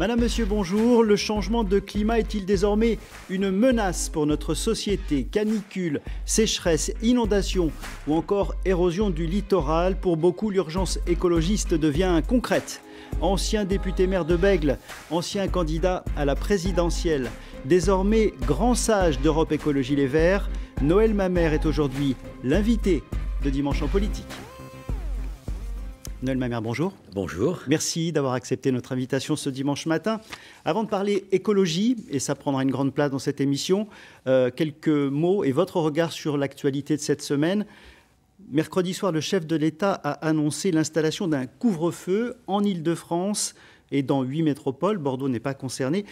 Madame, Monsieur, bonjour. Le changement de climat est-il désormais une menace pour notre société Canicule, sécheresse, inondation ou encore érosion du littoral Pour beaucoup, l'urgence écologiste devient concrète. Ancien député maire de Bègle, ancien candidat à la présidentielle, désormais grand sage d'Europe Écologie Les Verts, Noël Mamère est aujourd'hui l'invité de Dimanche en politique. Noël Mamère, bonjour. Bonjour. Merci d'avoir accepté notre invitation ce dimanche matin. Avant de parler écologie, et ça prendra une grande place dans cette émission, euh, quelques mots et votre regard sur l'actualité de cette semaine. Mercredi soir, le chef de l'État a annoncé l'installation d'un couvre-feu en Ile-de-France et dans huit métropoles. Bordeaux n'est pas concerné.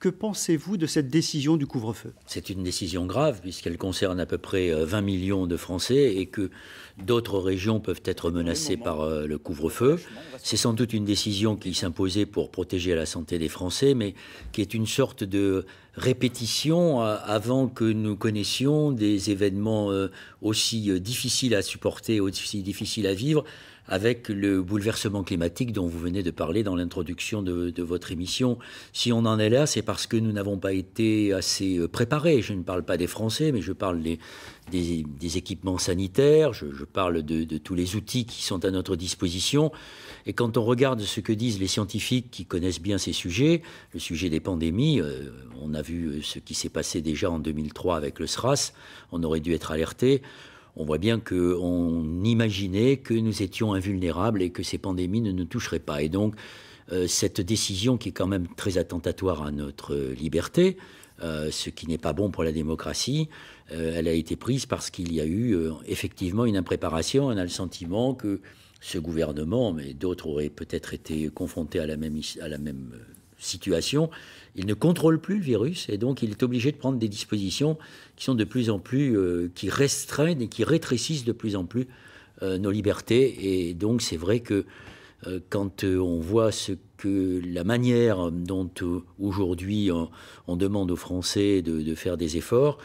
Que pensez-vous de cette décision du couvre-feu C'est une décision grave puisqu'elle concerne à peu près 20 euh, millions de Français et que d'autres régions peuvent être menacées par euh, le couvre-feu. C'est sans doute une décision qui s'imposait pour protéger la santé des Français, mais qui est une sorte de répétition euh, avant que nous connaissions des événements aussi difficiles à supporter, aussi difficiles à vivre avec le bouleversement climatique dont vous venez de parler dans l'introduction de, votre émission. Si on en est là, c'est parce que nous n'avons pas été assez euh, préparés. Je ne parle pas des Français, mais je parle des, équipements sanitaires, je, parle de, tous les outils qui sont à notre disposition. Et quand on regarde ce que disent les scientifiques qui connaissent bien ces sujets, le sujet des pandémies, euh, on a vu euh, ce qui s'est passé déjà en 2003 avec le SRAS, on aurait dû être alerté on voit bien qu'on imaginait que nous étions invulnérables et que ces pandémies ne nous toucheraient pas. Et donc, euh, cette décision qui est quand même très attentatoire à notre euh, liberté, euh, ce qui n'est pas bon pour la démocratie, elle a été prise parce qu'il y a eu effectivement une impréparation. On a le sentiment que ce gouvernement, mais d'autres auraient peut-être été confrontés à la même, à la même situation, il ne contrôle plus le virus et donc il est obligé de prendre des dispositions qui sont de plus en plus, euh, qui restreignent et qui rétrécissent de plus en plus euh, nos libertés. Et donc c'est vrai que euh, quand on voit ce que la manière dont aujourd'hui on, demande aux Français de, faire des efforts,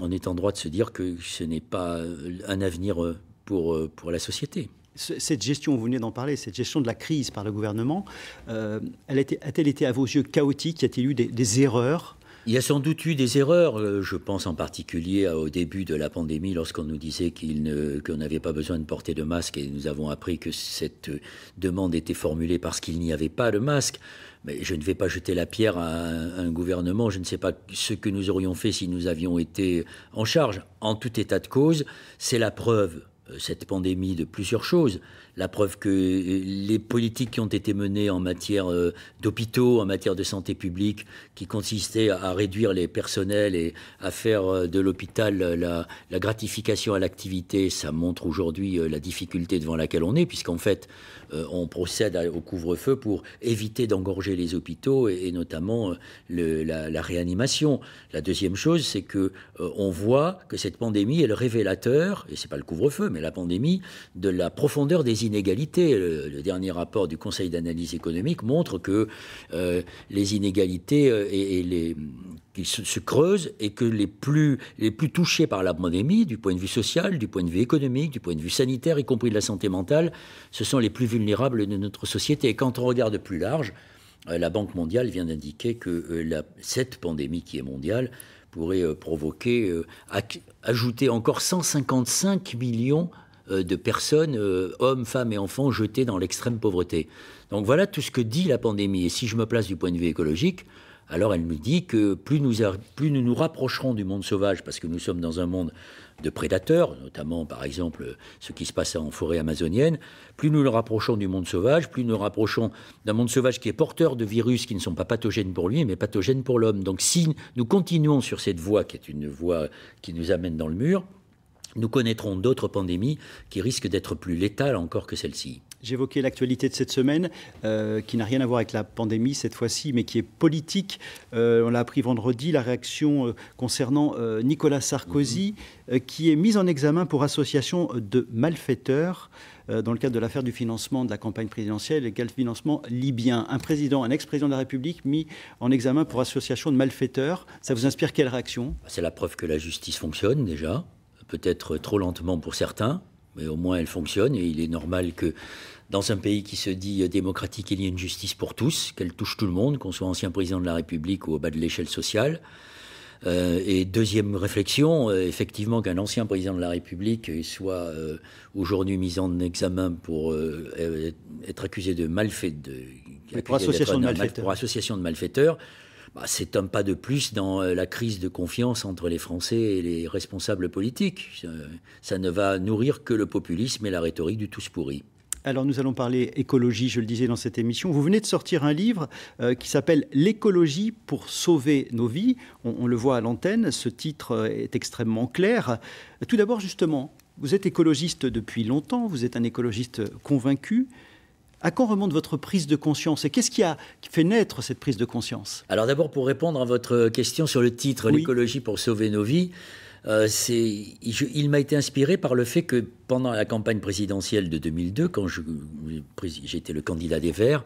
on est en droit de se dire que ce n'est pas un avenir pour la société cette gestion, vous venez d'en parler, cette gestion de la crise par le gouvernement, euh, a-t-elle été à vos yeux chaotique Y a-t-il eu des, erreurs il y a sans doute eu des erreurs. Euh, je pense en particulier au début de la pandémie, lorsqu'on nous disait qu'on n'avait pas besoin de porter de masque, et nous avons appris que cette euh, demande était formulée parce qu'il n'y avait pas de masque. Mais je ne vais pas jeter la pierre à un, gouvernement. Je ne sais pas ce que nous aurions fait si nous avions été en charge. En tout état de cause, c'est la preuve euh, cette pandémie de plusieurs choses, la preuve que euh, les politiques qui ont été menées en matière euh, d'hôpitaux, en matière de santé publique, qui consistaient à réduire les personnels et à faire euh, de l'hôpital la, gratification à l'activité, ça montre aujourd'hui la difficulté devant laquelle on est, puisqu'en fait, on procède au couvre-feu pour éviter d'engorger les hôpitaux et, notamment la, la, réanimation. La deuxième chose, c'est que on voit que cette pandémie est le révélateur, et c'est pas le couvre-feu, mais la pandémie, de la profondeur des les inégalités. Le, dernier rapport du Conseil d'analyse économique montre que euh, les inégalités euh, et, les se, creusent et que les plus, les plus touchés par la pandémie, du point de vue social, du point de vue économique, du point de vue sanitaire, y compris de la santé mentale, ce sont les plus vulnérables de notre société. Et quand on regarde plus large, euh, la Banque mondiale vient d'indiquer que la, cette pandémie qui est mondiale pourrait provoquer, ajouter encore 155 millions euh, de personnes, euh, hommes, femmes et enfants, jetés dans l'extrême pauvreté. Donc voilà tout ce que dit la pandémie. Et si je me place du point de vue écologique, alors elle nous dit que plus nous, nous nous rapprocherons du monde sauvage, parce que nous sommes dans un monde de prédateurs, notamment par exemple ce qui se passe en forêt amazonienne, plus nous nous rapprochons du monde sauvage, plus nous nous rapprochons d'un monde sauvage qui est porteur de virus qui ne sont pas pathogènes pour lui, mais pathogènes pour l'homme. Donc si nous continuons sur cette voie, qui est une voie qui nous amène dans le mur, nous connaîtrons d'autres pandémies qui risquent d'être plus létales encore que celle-ci. J'évoquais l'actualité de cette semaine, euh, qui n'a rien à voir avec la pandémie cette fois-ci, mais qui est politique. Euh, on l'a appris vendredi, la réaction euh, concernant Nicolas Sarkozy, mhm. qui est mis en examen pour association de malfaiteurs dans le cadre de l'affaire du financement de la campagne présidentielle et quel financement libyen. Un président, un ex-président de la République mis en examen pour association de malfaiteurs. Ça vous inspire quelle réaction C'est la preuve que la justice fonctionne déjà peut-être trop lentement pour certains, mais au moins elle fonctionne et il est normal que dans un pays qui se dit démocratique, il y ait une justice pour tous, qu'elle touche tout le monde, qu'on soit ancien président de la République ou au bas de l'échelle sociale. Euh, et deuxième réflexion, euh, effectivement qu'un ancien président de la République soit euh, aujourd'hui mis en examen pour être accusé de malfaiteur, de pour association de malfaiteurs, bah, c'est un pas de plus dans euh, la crise de confiance entre les Français et les responsables politiques. Ça ne va nourrir que le populisme et la rhétorique du tous pourri. Alors nous allons parler écologie, je le disais dans cette émission. Vous venez de sortir un livre euh, qui s'appelle L'écologie pour sauver nos vies. on le voit à l'antenne, ce titre euh, est extrêmement clair. Tout d'abord justement, vous êtes écologiste depuis longtemps, vous êtes un écologiste convaincu. À quand remonte votre prise de conscience et qu'est-ce qui a fait naître cette prise de conscience Alors d'abord, pour répondre à votre question sur le titre, l'écologie pour sauver nos vies, euh, il m'a été inspiré par le fait que pendant la campagne présidentielle de 2002, quand j'étais le candidat des Verts,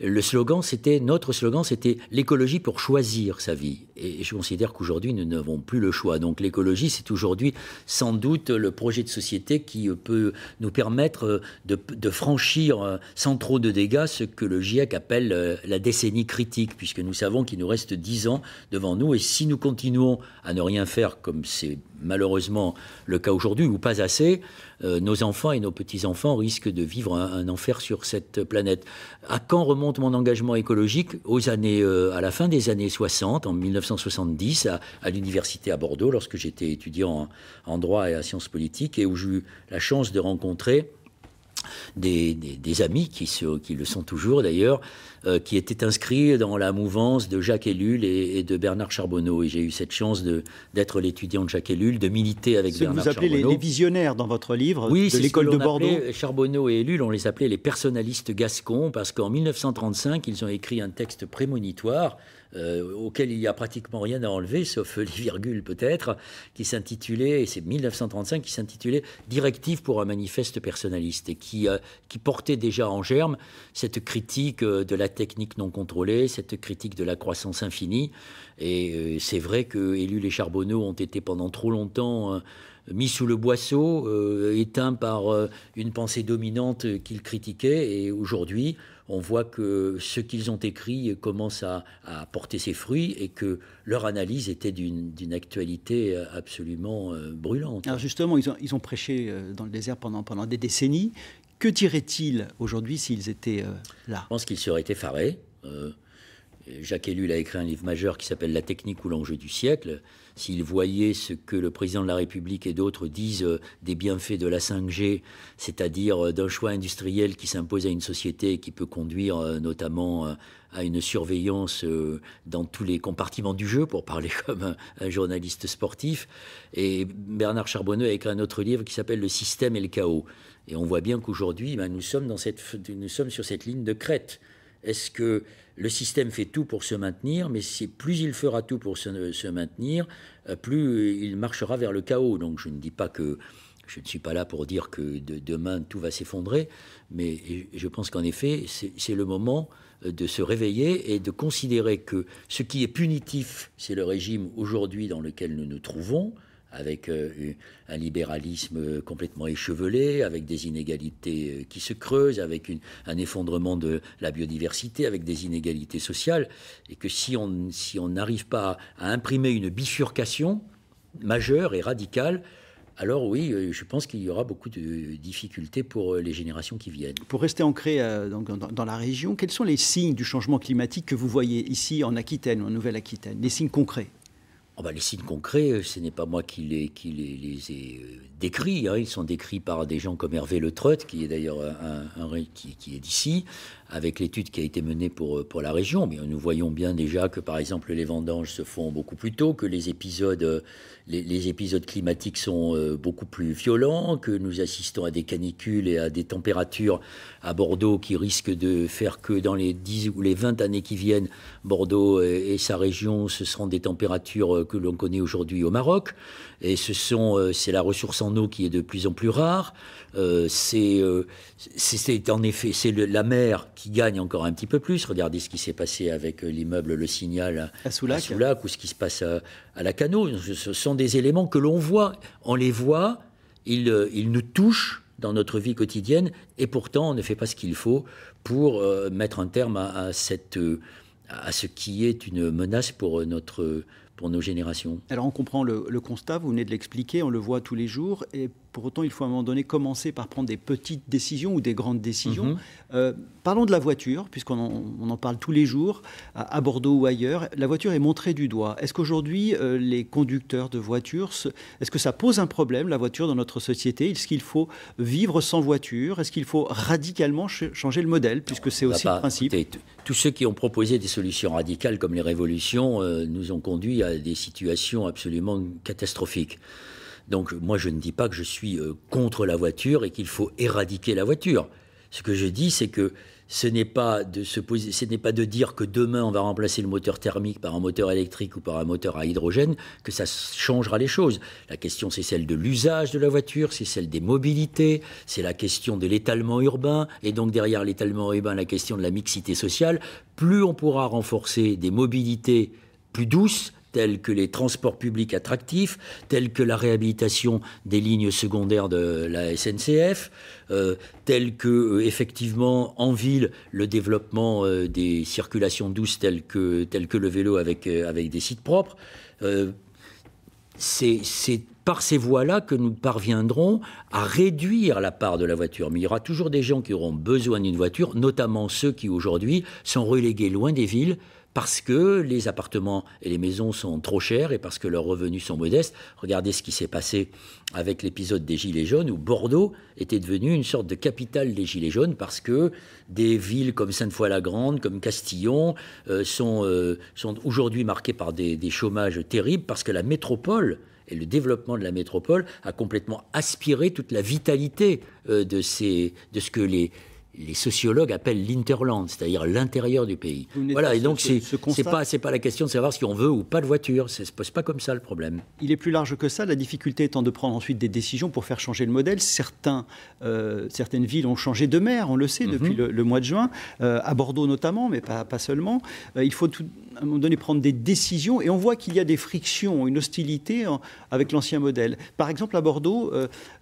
le slogan, c'était notre slogan, c'était l'écologie pour choisir sa vie. Et je considère qu'aujourd'hui, nous n'avons plus le choix. Donc l'écologie, c'est aujourd'hui sans doute le projet de société qui peut nous permettre de, franchir sans trop de dégâts ce que le GIEC appelle euh, la décennie critique, puisque nous savons qu'il nous reste dix ans devant nous. Et si nous continuons à ne rien faire comme c'est malheureusement le cas aujourd'hui, ou pas assez, euh, nos enfants et nos petits-enfants risquent de vivre un, enfer sur cette planète. À quand remonte mon engagement écologique Aux années, euh, à la fin des années 60, en 1970, à, l'université à Bordeaux, lorsque j'étais étudiant en, droit et en sciences politiques, et où j'ai eu la chance de rencontrer des, amis qui, qui, le sont toujours d'ailleurs, euh, qui étaient inscrits dans la mouvance de Jacques Ellul et, de Bernard Charbonneau. Et j'ai eu cette chance d'être l'étudiant de Jacques Ellul, de militer avec Bernard Charbonneau. Que vous appelez les, visionnaires dans votre livre oui, de l'école de Bordeaux. Charbonneau et Ellul, on les appelait les personnalistes gascons parce qu'en 1935, ils ont écrit un texte prémonitoire euh, auquel il n'y a pratiquement rien à enlever, sauf les virgules peut-être, qui s'intitulait, et c'est 1935, qui s'intitulait Directive pour un manifeste personnaliste, et qui, euh, qui portait déjà en germe cette critique euh, de la technique non contrôlée, cette critique de la croissance infinie. Et c'est vrai que élus les Charbonneaux ont été pendant trop longtemps mis sous le boisseau, euh, éteint par euh, une pensée dominante qu'ils critiquaient. Et aujourd'hui, on voit que ce qu'ils ont écrit commence à, porter ses fruits et que leur analyse était d'une actualité absolument euh, brûlante. Alors justement, ils ont, prêché dans le désert pendant, des décennies. Que diraient-ils aujourd'hui s'ils étaient là Je pense qu'ils seraient effarés. Jacques Ellul a écrit un livre majeur qui s'appelle La technique ou l'enjeu du siècle s'ils voyaient ce que le président de la République et d'autres disent euh, des bienfaits de la 5G, c'est-à-dire euh, d'un choix industriel qui s'impose à une société et qui peut conduire euh, notamment à une surveillance dans tous les compartiments du jeu, pour parler comme un, journaliste sportif. Et Bernard Charbonneau a écrit un autre livre qui s'appelle Le système et le chaos. Et on voit bien qu'aujourd'hui, ben, nous sommes sur cette ligne de crête. Est-ce que le système fait tout pour se maintenir, mais plus il fera tout pour se, maintenir, euh, plus il marchera vers le chaos. Donc je ne dis pas que je ne suis pas là pour dire que demain tout va s'effondrer, mais je pense qu'en effet, c'est le moment de se réveiller et de considérer que ce qui est punitif, c'est le régime aujourd'hui dans lequel nous nous trouvons, avec euh, un libéralisme euh, complètement échevelé, avec des inégalités euh, qui se creusent, avec un effondrement de la biodiversité, avec des inégalités sociales, et que si on si on n'arrive pas à imprimer une bifurcation majeure et radicale, alors oui, je pense qu'il y aura beaucoup de difficultés pour les générations qui viennent. Pour rester ancré dans la région, quels sont les signes du changement climatique que vous voyez ici en Aquitaine, en Nouvelle-Aquitaine, les signes concrets ah bah, les signes concrets, euh, ce n'est pas moi qui les, ai euh, décrits. Hein. Ils sont décrits par des gens comme Hervé Le Treut, qui est d'ailleurs un, un, qui, est d'ici, avec l'étude qui a été menée pour, euh, pour la région. Mais nous voyons bien déjà que, par exemple, les vendanges se font beaucoup plus tôt, que les épisodes, euh, les, épisodes climatiques sont euh, beaucoup plus violents, que nous assistons à des canicules et à des températures à Bordeaux qui risquent de faire que dans les 10 ou les 20 années qui viennent, Bordeaux et, sa région, ce seront des températures que l'on connaît aujourd'hui au Maroc. Et ce sont, c'est la ressource en eau qui est de plus en plus rare. c'est, c'est en effet, c'est la mer qui gagne encore un petit peu plus. Regardez ce qui s'est passé avec euh, l'immeuble Le Signal à Soulac. ou ce qui se passe à, la Cano. Ce sont des éléments que l'on voit. On les voit, ils, euh, ils nous touchent dans notre vie quotidienne, et pourtant on ne fait pas ce qu'il faut pour euh, mettre un terme à, cette, à ce qui est une menace pour notre pour nos générations. Alors on comprend le, le constat, vous venez de l'expliquer, on le voit tous les jours, et pour autant, il faut à un moment donné commencer par prendre des petites décisions ou des grandes décisions. Mhm. Euh, parlons de la voiture, puisqu'on en, parle tous les jours, à, Bordeaux ou ailleurs. La voiture est montrée du doigt. Est-ce qu'aujourd'hui, euh, les conducteurs de voitures, est-ce que ça pose un problème, la voiture, dans notre société Est-ce qu'il faut vivre sans voiture Est-ce qu'il faut radicalement changer le modèle, puisque c'est aussi bah, le principe Tous ceux qui ont proposé des solutions radicales comme les révolutions euh, nous ont conduit à des situations absolument catastrophiques. Donc moi, je ne dis pas que je suis euh, contre la voiture et qu'il faut éradiquer la voiture. Ce que je dis, c'est que ce n'est pas de ce n'est pas de dire que demain on va remplacer le moteur thermique par un moteur électrique ou par un moteur à hydrogène que ça changera les choses. La question c'est celle de l'usage de la voiture, c'est celle des mobilités, c'est la question de l'étalement urbain et donc derrière l'étalement urbain la question de la mixité sociale. Plus on pourra renforcer des mobilités plus douces, tels que les transports publics attractifs, tels que la réhabilitation des lignes secondaires de la SNCF, euh, tels que euh, effectivement en ville le développement euh, des circulations douces telles que, le vélo avec, avec des sites propres. c'est par ces voies-là que nous parviendrons à réduire la part de la voiture. Mais il y aura toujours des gens qui auront besoin d'une voiture, notamment ceux qui aujourd'hui sont relégués loin des villes parce que les appartements et les maisons sont trop chers et parce que leurs revenus sont modestes. Regardez ce qui s'est passé avec l'épisode des Gilets jaunes où Bordeaux était devenu une sorte de capitale des Gilets jaunes parce que des villes comme Sainte-Foy-la-Grande, comme Castillon, euh, sont, euh, sont aujourd'hui marquées par des, chômages terribles parce que la métropole et le développement de la métropole a complètement aspiré toute la vitalité euh, de, ces, de ce que les, les sociologues appellent l'interland, c'est-à-dire l'intérieur du pays. Voilà, et donc c'est ce n'est pas, pas la question de savoir si on veut ou pas de voiture, ça se pose pas comme ça le problème. Il est plus large que ça, la difficulté étant de prendre ensuite des décisions pour faire changer le modèle. Certains, euh, certaines villes ont changé de maire, on le sait, depuis mhm. le, mois de juin, euh, à Bordeaux notamment, mais pas, pas seulement. Euh, il faut tout, à un moment donné prendre des décisions et on voit qu'il y a des frictions, une hostilité avec l'ancien modèle. Par exemple, à Bordeaux,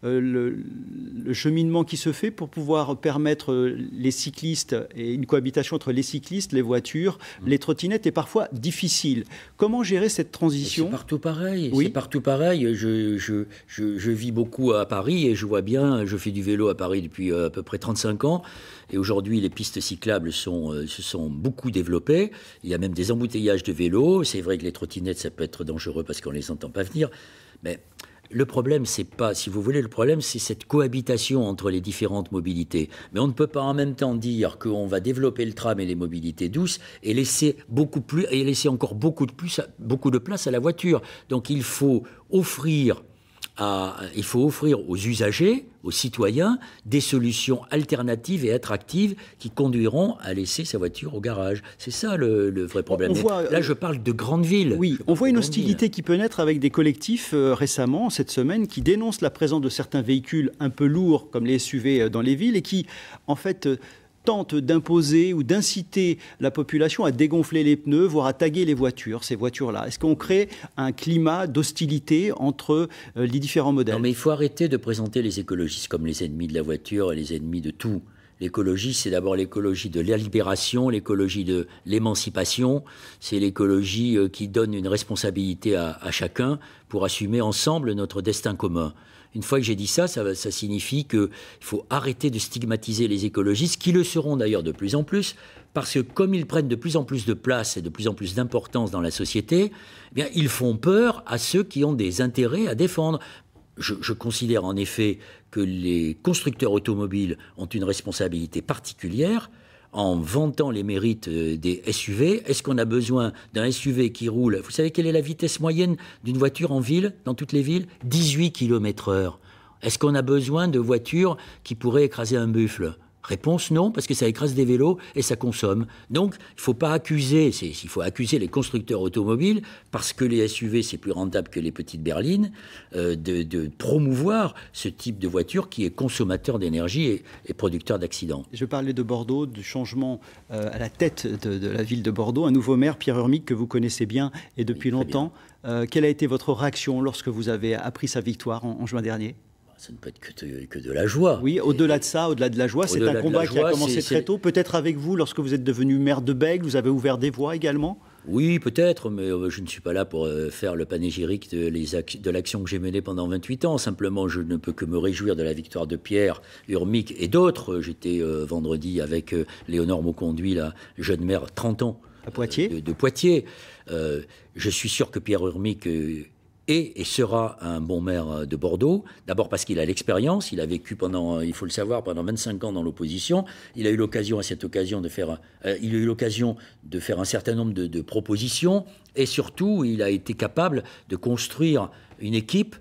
le, le cheminement qui se fait pour pouvoir permettre les cyclistes et une cohabitation entre les cyclistes, les voitures, mmh. les trottinettes est parfois difficile. Comment gérer cette transition C'est partout pareil. Oui. C'est partout pareil. Je, je, vis beaucoup à Paris et je vois bien, je fais du vélo à Paris depuis euh, à peu près 35 ans. Et aujourd'hui, les pistes cyclables sont, euh, se sont beaucoup développées. Il y a même des embouteillages de vélos. C'est vrai que les trottinettes, ça peut être dangereux parce qu'on ne les entend pas venir. Mais le problème, c'est pas, si vous voulez, le problème, c'est cette cohabitation entre les différentes mobilités. Mais on ne peut pas en même temps dire qu'on va développer le tram et les mobilités douces et laisser beaucoup plus, et laisser encore beaucoup de plus, beaucoup de place à la voiture. Donc il faut offrir il faut offrir aux usagers, aux citoyens, des solutions alternatives et attractives qui conduiront à laisser sa voiture au garage. C'est ça le, vrai problème. Là, je parle de grandes villes. Oui, on voit une hostilité qui peut naître avec des collectifs euh, récemment, cette semaine, qui dénoncent la présence de certains véhicules un peu lourds, comme les SUV, euh, dans les villes, et qui, en fait, euh, tente d'imposer ou d'inciter la population à dégonfler les pneus, voire à taguer les voitures, ces voitures-là Est-ce qu'on crée un climat d'hostilité entre euh, les différents modèles Non, mais il faut arrêter de présenter les écologistes comme les ennemis de la voiture et les ennemis de tout. L'écologie, c'est d'abord l'écologie de la libération, l'écologie de l'émancipation, c'est l'écologie euh, qui donne une responsabilité à chacun pour assumer ensemble notre destin commun. Une fois que j'ai dit ça, ça, signifie qu'il faut arrêter de stigmatiser les écologistes, qui le seront d'ailleurs de plus en plus, parce que comme ils prennent de plus en plus de place et de plus en plus d'importance dans la société, eh bien, ils font peur à ceux qui ont des intérêts à défendre. je, considère en effet que les constructeurs automobiles ont une responsabilité particulière en vantant les mérites euh, des SUV. Est-ce qu'on a besoin d'un SUV qui roule Vous savez quelle est la vitesse moyenne d'une voiture en ville, dans toutes les villes 18 km/h. Est-ce qu'on a besoin de voitures qui pourraient écraser un buffle Réponse non, parce que ça écrase des vélos et ça consomme. Donc, il ne faut pas accuser, il faut accuser les constructeurs automobiles, parce que les SUV, c'est plus rentable que les petites berlines, euh, de, promouvoir ce type de voiture qui est consommateur d'énergie et, producteur d'accidents. Je parlais de Bordeaux, du changement euh, à la tête de, la ville de Bordeaux. Un nouveau maire, Pierre Urmic, que vous connaissez bien et depuis longtemps. Euh, quelle a été votre réaction lorsque vous avez appris sa victoire en juin dernier ça ne peut être que de, la joie. Oui, au-delà de ça, au-delà de la joie, c'est un combat qui a commencé très tôt. Peut-être avec vous, lorsque vous êtes devenu maire de Bègle, vous avez ouvert des voies également oui, peut-être, mais euh, je ne suis pas là pour euh, faire le panégyrique de, l'action que j'ai menée pendant 28 ans. Simplement, je ne peux que me réjouir de la victoire de Pierre Urmic et d'autres. J'étais euh, vendredi avec Léonore Mauconduit, la jeune mère, 30 ans. À Poitiers de, de, Poitiers. je suis sûr que Pierre Urmic et, sera un bon maire euh, de Bordeaux, d'abord parce qu'il a l'expérience, il a vécu pendant, euh, il faut le savoir, pendant 25 ans dans l'opposition, il a eu l'occasion à cette occasion de faire, euh, il a eu l'occasion de faire un certain nombre de, propositions, et surtout, il a été capable de construire une équipe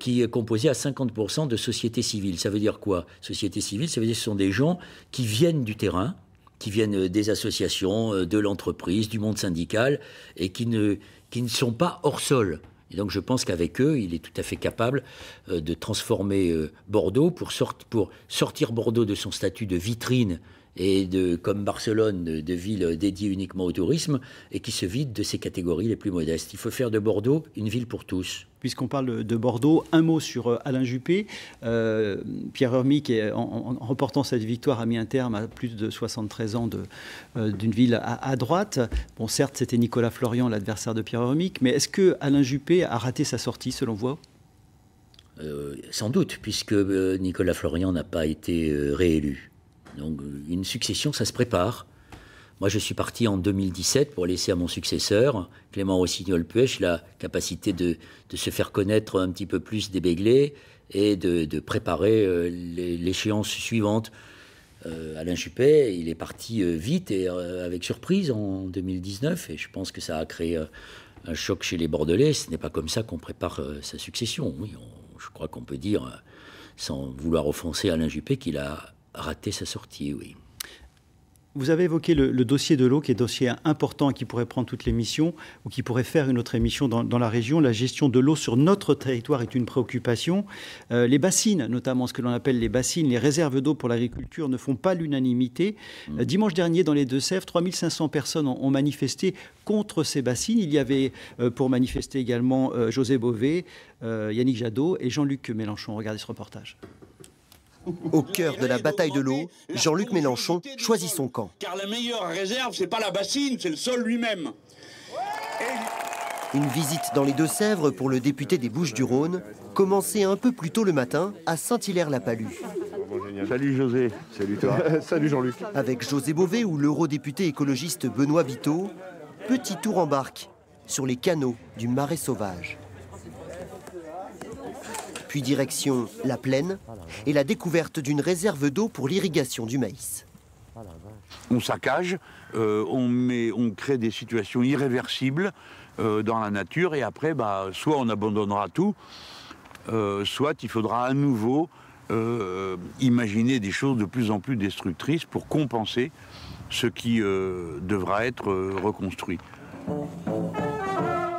qui est composée à 50% de sociétés civiles. Ça veut dire quoi Société civile, ça veut dire que ce sont des gens qui viennent du terrain, qui viennent des associations, de l'entreprise, du monde syndical, et qui ne, qui ne sont pas hors sol. Et donc je pense qu'avec eux, il est tout à fait capable euh, de transformer euh, Bordeaux pour, sortir Bordeaux de son statut de vitrine et de, comme Barcelone, de, villes dédiées uniquement au tourisme, et qui se vide de ses catégories les plus modestes. Il faut faire de Bordeaux une ville pour tous puisqu'on parle de Bordeaux. Un mot sur euh, Alain Juppé. Euh, Pierre Hermique, en, remportant cette victoire, a mis un terme à plus de 73 ans euh, d'une ville à, droite. Bon, certes, c'était Nicolas Florian, l'adversaire de Pierre Hermic, mais est-ce que Alain Juppé a raté sa sortie, selon vous Sans doute, puisque Nicolas Florian n'a pas été réélu. Donc euh, une succession, ça se prépare. Moi, je suis parti en 2017 pour laisser à mon successeur, Clément Rossignol-Puech, la capacité de, se faire connaître un petit peu plus des Béglés et de, préparer euh, l'échéance suivante. Euh, Alain Juppé, il est parti vite et avec surprise en 2019, et je pense que ça a créé un choc chez les Bordelais. Ce n'est pas comme ça qu'on prépare sa succession. je crois qu'on peut dire, sans vouloir offenser Alain Juppé, qu'il a raté sa sortie, oui. Vous avez évoqué le, dossier de l'eau, qui est un dossier important qui pourrait prendre toute l'émission ou qui pourrait faire une autre émission dans, la région. La gestion de l'eau sur notre territoire est une préoccupation. Euh, les bassines, notamment ce que l'on appelle les bassines, les réserves d'eau pour l'agriculture, ne font pas l'unanimité. Mm. Euh, dimanche dernier, dans les Deux-Sèvres, 3500 personnes ont, manifesté contre ces bassines. Il y avait euh, pour manifester également José Bové, Yannick Jadot et Jean-Luc Mélenchon. Regardez ce reportage. Au cœur de la bataille de l'eau, Jean-Luc Mélenchon choisit son camp. Car la meilleure réserve, c'est pas la bassine, c'est le sol lui-même. Une visite dans les Deux-Sèvres pour le député des Bouches-du-Rhône, commencée un peu plus tôt le matin à Saint-Hilaire-la-Palue. Salut José. Salut toi. Salut Jean-Luc. Avec José Beauvais ou l'eurodéputé écologiste Benoît Vito, petit tour en barque sur les canaux du Marais Sauvage puis direction la plaine et la découverte d'une réserve d'eau pour l'irrigation du maïs. On saccage, euh, on, met, on crée des situations irréversibles euh, dans la nature et après, bah, soit on abandonnera tout, euh, soit il faudra à nouveau imaginer des choses de plus en plus destructrices pour compenser ce qui devra être reconstruit.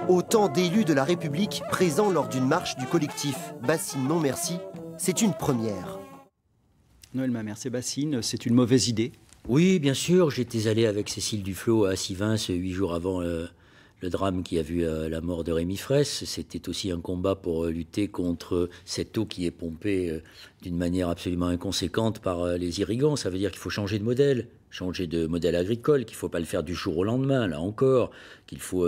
Autant d'élus de la République présents lors d'une marche du collectif Bassine Non Merci, c'est une première. Noël m'a c'est Bassine, c'est une mauvaise idée Oui, bien sûr, j'étais allé avec Cécile Duflot à Sivins huit jours avant euh, le drame qui a vu euh, la mort de Rémi Fraisse. C'était aussi un combat pour euh, lutter contre cette eau qui est pompée d'une manière absolument inconséquente par les irrigants. Ça veut dire qu'il faut changer de modèle changer de modèle agricole, qu'il ne faut pas le faire du jour au lendemain, là encore, qu'il faut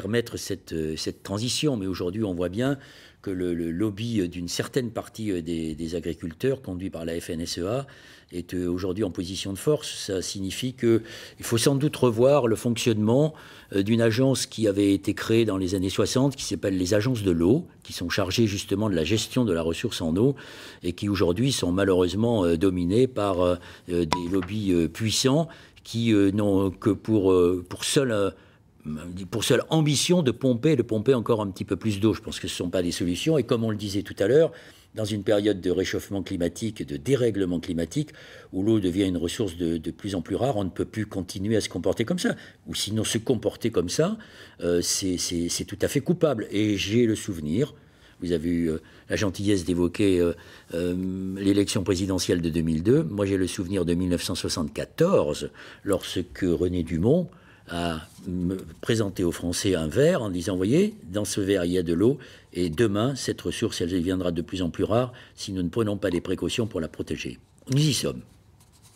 permettre cette, euh, cette transition. Mais aujourd'hui, on voit bien que le, lobby euh, d'une certaine partie euh, des, agriculteurs, conduit par la FNSEA, est aujourd'hui en position de force. Ça signifie qu'il faut sans doute revoir le fonctionnement d'une agence qui avait été créée dans les années 60, qui s'appelle les agences de l'eau, qui sont chargées justement de la gestion de la ressource en eau, et qui aujourd'hui sont malheureusement dominées par des lobbies puissants qui n'ont que pour, pour seul pour seule ambition de pomper, de pomper encore un petit peu plus d'eau. Je pense que ce ne sont pas des solutions. Et comme on le disait tout à l'heure, dans une période de réchauffement climatique de dérèglement climatique, où l'eau devient une ressource de, plus en plus rare, on ne peut plus continuer à se comporter comme ça. Ou sinon, se comporter comme ça, euh, c'est tout à fait coupable. Et j'ai le souvenir, vous avez eu euh, la gentillesse d'évoquer euh, l'élection présidentielle de 2002. Moi, j'ai le souvenir de 1974, lorsque René Dumont, à me présenter aux Français un verre en disant, voyez, dans ce verre, il y a de l'eau, et demain, cette ressource, elle deviendra de plus en plus rare si nous ne prenons pas les précautions pour la protéger. Nous y sommes.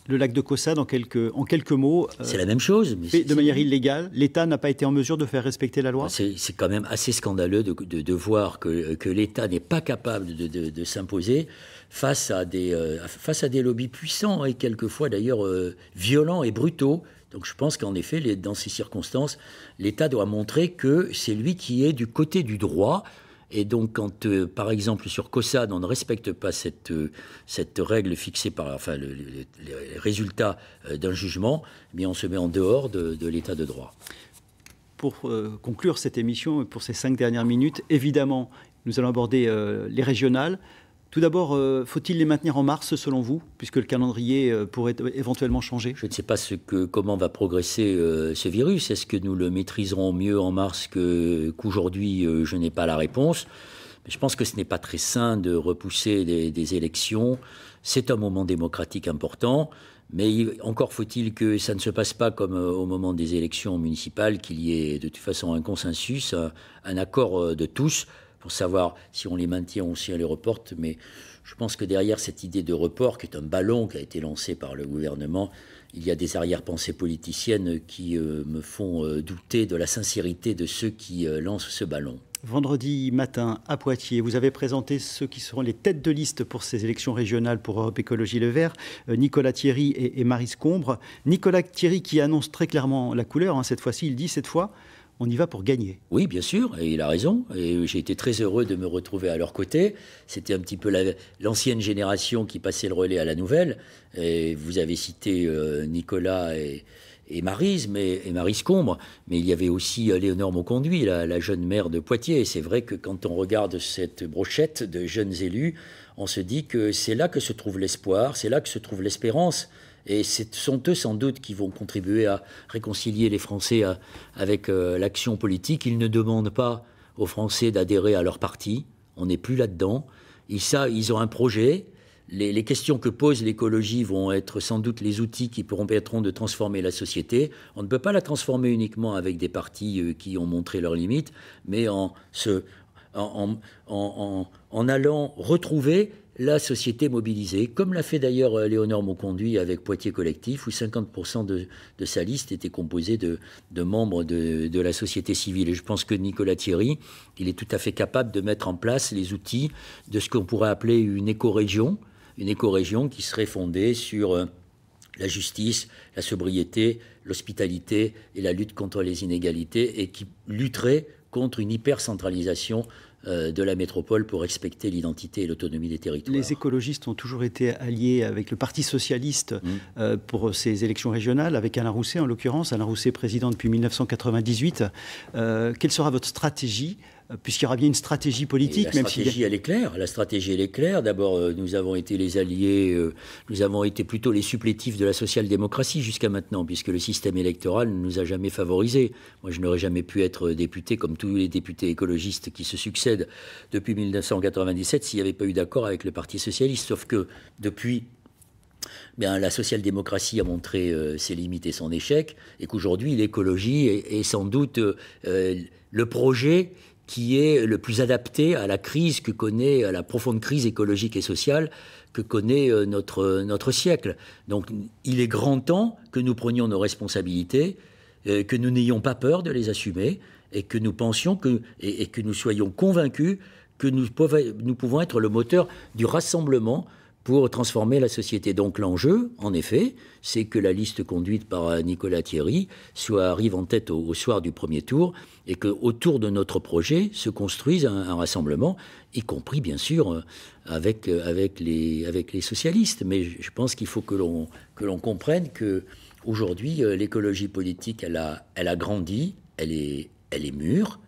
Le lac de Cossade, en quelques, en quelques mots. Euh, c'est la même chose. Mais de manière illégale, l'État n'a pas été en mesure de faire respecter la loi C'est quand même assez scandaleux de, de, voir que, l'État n'est pas capable de, s'imposer face, à des euh, face à des lobbies puissants et quelquefois d'ailleurs euh, violents et brutaux donc je pense qu'en effet, dans ces circonstances, l'État doit montrer que c'est lui qui est du côté du droit. Et donc, quand, euh, par exemple, sur COSAD, on ne respecte pas cette, euh, règle fixée par enfin, les résultats euh, d'un jugement, mais eh on se met en dehors de, de l'état de droit. Pour conclure cette émission, pour ces cinq dernières minutes, évidemment, nous allons aborder les régionales. Tout d'abord, euh, faut-il les maintenir en mars selon vous, puisque le calendrier euh, pourrait éventuellement changer Je ne sais pas ce que, comment va progresser euh, ce virus. Est-ce que nous le maîtriserons mieux en mars qu'aujourd'hui Je n'ai pas la réponse. Mais je pense que ce n'est pas très sain de repousser des, élections. C'est un moment démocratique important. Mais encore faut-il que ça ne se passe pas comme au moment des élections municipales, qu'il y ait de toute façon un consensus, un accord de tous pour savoir si on les maintient ou si on les reporte. Mais je pense que derrière cette idée de report, qui est un ballon qui a été lancé par le gouvernement, il y a des arrière-pensées politiciennes qui euh, me font euh, douter de la sincérité de ceux qui euh, lancent ce ballon. Vendredi matin à Poitiers, vous avez présenté ceux qui seront les têtes de liste pour ces élections régionales pour Europe Écologie Le Vert, Nicolas Thierry et, et Marie Scombre. Nicolas Thierry qui annonce très clairement la couleur, hein, cette fois-ci, il dit cette fois, on y va pour gagner. Oui, bien sûr, et il a raison. Et j'ai été très heureux de me retrouver à leur côté. C'était un petit peu l'ancienne génération qui passait le relais à la nouvelle. Et vous avez cité euh, Nicolas et, Marise, mais et Combre, mais il y avait aussi euh, Léonore Monconduit, la, la jeune mère de Poitiers. C'est vrai que quand on regarde cette brochette de jeunes élus, on se dit que c'est là que se trouve l'espoir, c'est là que se trouve l'espérance. Et ce sont eux sans doute qui vont contribuer à réconcilier les Français euh, avec euh, l'action politique. Ils ne demandent pas aux Français d'adhérer à leur parti. On n'est plus là-dedans. Ils, ça, ils ont un projet. Les, questions que pose l'écologie vont être sans doute les outils qui permettront de transformer la société. On ne peut pas la transformer uniquement avec des partis euh, qui ont montré leurs limites, mais en allant retrouver la société mobilisée, comme l'a fait d'ailleurs euh, Léonore Monconduit avec Poitiers Collectif, où 50% de, sa liste était composée de, membres de, la société civile. Et je pense que Nicolas Thierry, il est tout à fait capable de mettre en place les outils de ce qu'on pourrait appeler une éco-région, une éco-région qui serait fondée sur euh, la justice, la sobriété, l'hospitalité et la lutte contre les inégalités, et qui lutterait contre une hypercentralisation euh, de la métropole pour respecter l'identité et l'autonomie des territoires. Les écologistes ont toujours été alliés avec le Parti socialiste mmh. euh, pour ces élections régionales, avec Alain Rousset en l'occurrence. Alain Rousset, président depuis 1998. Euh, quelle sera votre stratégie euh, puisqu'il y aura bien une stratégie politique. la stratégie, si... elle est claire. La stratégie, elle est claire. D'abord, euh, nous avons été les alliés, euh, nous avons été plutôt les supplétifs de la social-démocratie jusqu'à maintenant, puisque le système électoral ne nous a jamais favorisés. Moi, je n'aurais jamais pu être député, comme tous les députés écologistes qui se succèdent depuis 1997, s'il n'y avait pas eu d'accord avec le Parti socialiste. Sauf que, depuis Bien, la social-démocratie a montré ses limites et son échec, et qu'aujourd'hui, l'écologie est, sans doute le projet qui est le plus adapté à la crise que connaît, à la profonde crise écologique et sociale que connaît euh, notre, euh, notre siècle. Donc il est grand temps que nous prenions nos responsabilités, euh, que nous n'ayons pas peur de les assumer et que nous pensions que, et, que nous soyons convaincus que nous pouvons être le moteur du rassemblement pour transformer la société. Donc l'enjeu, en effet, c'est que la liste conduite par Nicolas Thierry soit, arrive en tête au, soir du premier tour et que autour de notre projet se construise un, rassemblement, y compris bien sûr euh, euh, avec, les, socialistes. Mais je, pense qu'il faut que l'on, comprenne que aujourd'hui euh, l'écologie politique, elle a, grandi, elle est, mûre,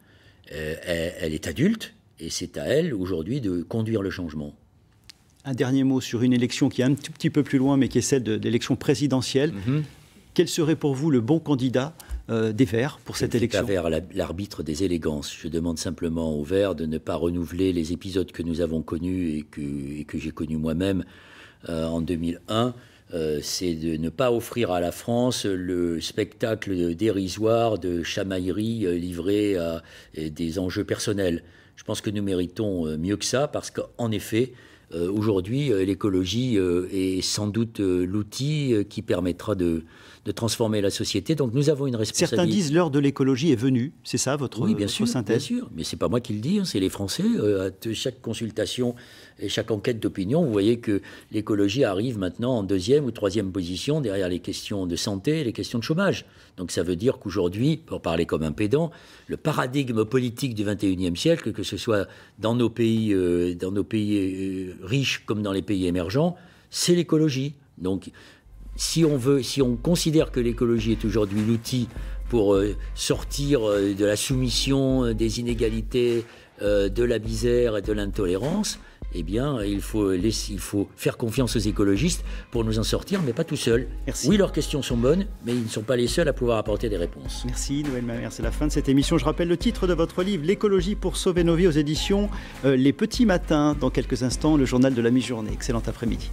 elle est adulte, et c'est à elle aujourd'hui de conduire le changement un dernier mot sur une élection qui est un tout petit peu plus loin, mais qui est celle de, l'élection présidentielle. Mhm. Quel serait pour vous le bon candidat euh, des Verts pour cette élection Je l'arbitre des élégances. Je demande simplement aux Verts de ne pas renouveler les épisodes que nous avons connus et que, que j'ai connus moi-même euh, en 2001. Euh, c'est de ne pas offrir à la France le spectacle dérisoire de chamaillerie livrées à des enjeux personnels. Je pense que nous méritons mieux que ça parce qu'en effet, euh, aujourd'hui, euh, l'écologie euh, est sans doute l'outil qui permettra de, de transformer la société. Donc nous avons une responsabilité. Certains disent l'heure de l'écologie est venue. C'est ça votre, oui, bien sûr, synthèse Bien sûr, mais c'est pas moi qui le dis, hein, c'est les Français. Euh, à chaque consultation et chaque enquête d'opinion, vous voyez que l'écologie arrive maintenant en deuxième ou troisième position derrière les questions de santé et les questions de chômage. Donc ça veut dire qu'aujourd'hui, pour parler comme un pédant, le paradigme politique du 21e siècle, que ce soit dans nos pays, euh, dans nos pays euh, riches comme dans les pays émergents, c'est l'écologie. Donc si on veut, si on considère que l'écologie est aujourd'hui l'outil pour euh, sortir euh, de la soumission, euh, des inégalités, de la misère et de l'intolérance, eh bien, il faut, laisser, il faut faire confiance aux écologistes pour nous en sortir, mais pas tout seuls. Oui, leurs questions sont bonnes, mais ils ne sont pas les seuls à pouvoir apporter des réponses. Merci, Noël Mamère. C'est la fin de cette émission. Je rappelle le titre de votre livre, L'écologie pour sauver nos vies aux éditions Les Petits Matins. Dans quelques instants, le journal de la mi-journée. Excellent après-midi.